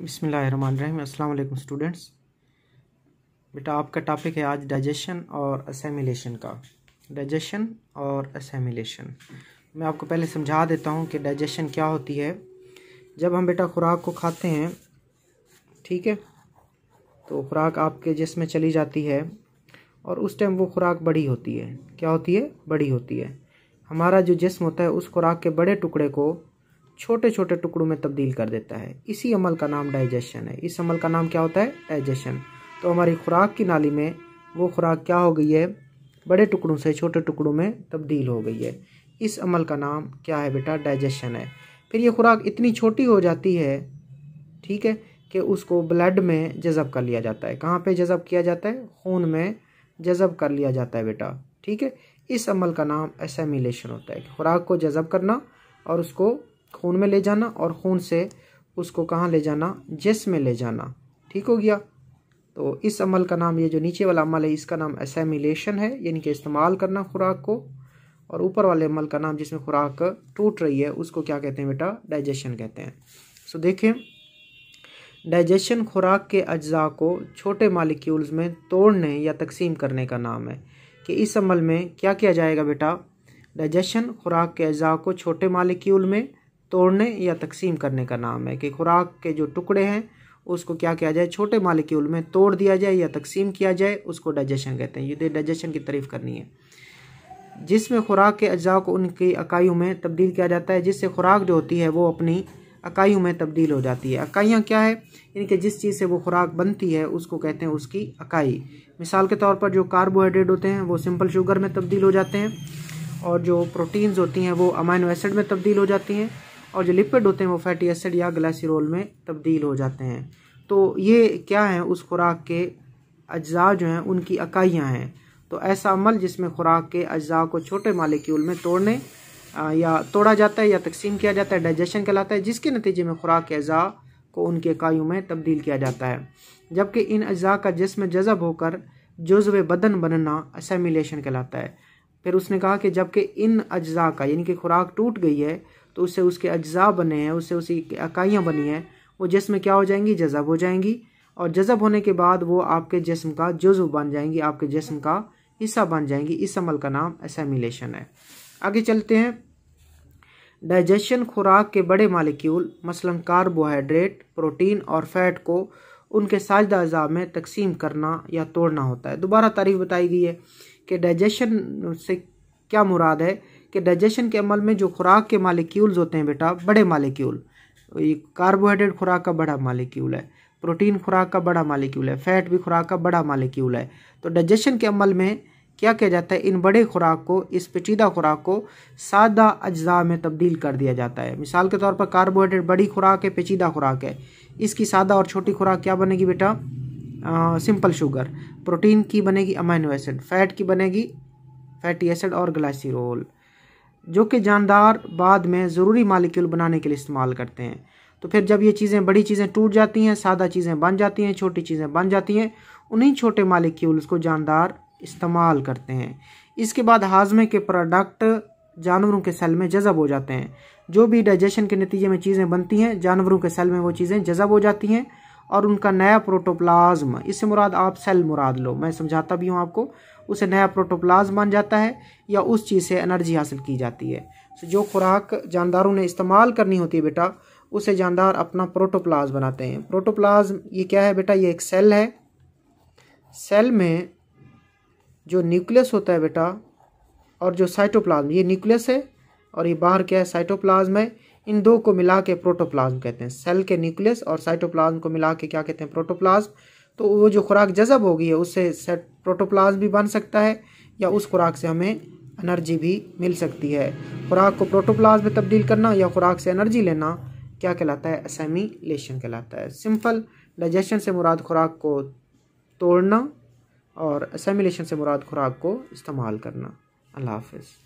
बिसमीम अल्लाम स्टूडेंट्स बेटा आपका टॉपिक है आज डाइजेशन और असेमिलेशन का डाइजेशन और असेमिलेशन मैं आपको पहले समझा देता हूँ कि डाइजेशन क्या होती है जब हम बेटा खुराक को खाते हैं ठीक है तो खुराक आपके में चली जाती है और उस टाइम वो खुराक बड़ी होती है क्या होती है बड़ी होती है हमारा जो जिस्म होता है उस खुराक के बड़े टुकड़े को छोटे छोटे टुकड़ों में तब्दील कर देता है इसी अमल का नाम डाइजेशन है इस अमल का नाम क्या होता है डाइजेशन तो हमारी खुराक की नाली में वो खुराक क्या हो गई है बड़े टुकड़ों से छोटे टुकड़ों में तब्दील हो गई है इस अमल का नाम क्या है बेटा डाइजेशन है फिर ये खुराक इतनी छोटी हो जाती है ठीक है कि उसको ब्लड में जज़ब कर लिया जाता है कहाँ पे जज़ब किया जाता है खून में जज़ब कर लिया जाता है बेटा ठीक है इस अमल का नाम असमिलेशन होता है खुराक को जज़ब करना और उसको खून में ले जाना और खून से उसको कहाँ ले जाना जिस में ले जाना ठीक हो गया तो इस अमल का नाम ये जो नीचे वाला अमल है इसका नाम असेमिलेशन है यानी कि इस्तेमाल करना खुराक को और ऊपर वाले अमल का नाम जिसमें खुराक टूट रही है उसको क्या कहते हैं बेटा डाइजेशन कहते हैं सो देखें डाइजेशन खुराक के अज्जा को छोटे मालिक्यूल्स में तोड़ने या तकसीम करने का नाम है कि इस अमल में क्या किया जाएगा बेटा डाइजेशन खुराक के अज्जा को छोटे मालिक्यूल में तोड़ने या तकसीम करने का नाम है कि खुराक के जो टुकड़े हैं उसको क्या किया जाए छोटे मालिक्यूल में तोड़ दिया जाए या तकसीम किया जाए उसको डाइजेशन कहते हैं ये डाइजेशन की तारीफ़ करनी है जिसमें खुराक के अज्जा को उनकी अकाइयों में तब्दील किया जाता है जिससे खुराक जो होती है वो अपनी अकाइयों में तब्दील हो जाती है अकाइयाँ क्या है यानी कि जिस चीज़ से वो खुराक बनती है उसको कहते हैं उसकी अकाई मिसाल के तौर पर जो कार्बोहाइड्रेट होते हैं वो सिंपल शुगर में तब्दील हो जाते हैं और जो प्रोटीन्स होती हैं वो अमाइनो एसिड में तब्दील हो जाती हैं और जो लिपिड होते हैं वो फैटी एसिड या ग्लासीरोल में तब्दील हो जाते हैं तो ये क्या है उस खुराक के अज्जा जो हैं उनकी इकाइयाँ हैं तो ऐसा अमल जिसमें खुराक के अज्जा को छोटे मालिक्यूल में तोड़ने या तोड़ा जाता है या तकसीम किया जाता है डाइजेशन कहलाता है जिसके नतीजे में खुराक के अज्जा को उनके इकाइयों में तब्दील किया जाता है जबकि इन अज्जा का जिसम जज़ब होकर जज्व बदन बनना असमिलेशन कहलाता है फिर उसने कहा कि जबकि इन अज्जा का यानी कि खुराक टूट गई है तो उससे उसके अज्जा बने हैं उससे उसकी अकाइयाँ बनी हैं वो जिसम क्या हो जाएंगी जज़ब हो जाएंगी और जज़ब होने के बाद वो आपके जिसम का जुज्व बन जाएंगी आपके जिसम का हिस्सा बन जाएंगी इस अमल का नाम असमिलेशन है आगे चलते हैं डाइजेशन खुराक के बड़े मालिक्यूल मसलन कार्बोहाइड्रेट प्रोटीन और फैट को उनके साजदा अज़ा में तकसीम करना या तोड़ना होता है दोबारा तारीफ बताई गई है कि डाइजेशन से क्या मुराद है कि डाइजेशन के अमल में जो खुराक के मालिक्यूल्स होते हैं बेटा बड़े मालिक्यूल ये कार्बोहाइड्रेट खुराक का बड़ा मालिक्यूल है प्रोटीन खुराक का बड़ा मालिक्यूल है फैट भी खुराक का बड़ा मालिक्यूल है तो डाइजेशन के अमल में क्या किया जाता है इन बड़े खुराक को इस पेचीदा खुराक को सादा अज्जा में तब्दील कर दिया जाता है मिसाल के तौर पर कार्बोहाइड्रेट बड़ी खुराक है पेचीदा खुराक है इसकी सादा और छोटी खुराक क्या बनेगी बेटा सिंपल शुगर प्रोटीन की बनेगी अमाइनो एसिड फैट की बनेगी फैटी एसिड और ग्लासीरोल जो कि जानदार बाद में ज़रूरी मालिक्यूल बनाने के लिए इस्तेमाल करते हैं तो फिर जब ये चीज़ें बड़ी चीज़ें टूट जाती हैं सादा चीज़ें बन जाती हैं छोटी चीज़ें बन जाती हैं उन्हीं छोटे मालिक्यूल्स को जानदार इस्तेमाल करते हैं इसके बाद हाजमे के प्रोडक्ट जानवरों के सेल में जज़ब हो जाते हैं जो भी डाइजेशन के नतीजे में चीज़ें बनती हैं जानवरों के सेल में वो चीज़ें जज़ब हो जाती हैं और उनका नया प्रोटोप्लाज्म इससे मुराद आप सेल मुराद लो मैं समझाता भी हूँ आपको उसे नया प्रोटोप्लाज्म मान जाता है या उस चीज़ से एनर्जी हासिल की जाती है सो जो खुराक जानदारों ने इस्तेमाल करनी होती है बेटा उसे जानदार अपना प्रोटोप्लाज बनाते हैं प्रोटोप्लाज्म ये क्या है बेटा ये एक सेल है सेल में जो न्यूक्लियस होता है बेटा और जो साइटोप्लाज्म ये न्यूक्लियस है और ये बाहर क्या है साइटोप्लाज्म है इन दो को मिला के प्रोटोप्लाज्म कहते हैं सेल के न्यूक्लियस और साइटोप्लाज्म को मिला के क्या कहते हैं प्रोटोप्लाज्म तो वो जो खुराक जजब होगी है उससे प्रोटोप्लाज्म भी बन सकता है या उस खुराक से हमें एनर्जी भी मिल सकती है खुराक को प्रोटोप्लाज्म में तब्दील करना या खुराक से एनर्जी लेना क्या कहलाता है असेमिलेशन कहलाता है सिंपल डाइजेशन से मुराद खुराक को तोड़ना और असेमिलेशन से मुराद खुराक को इस्तेमाल करना अल्लाह हाफिज़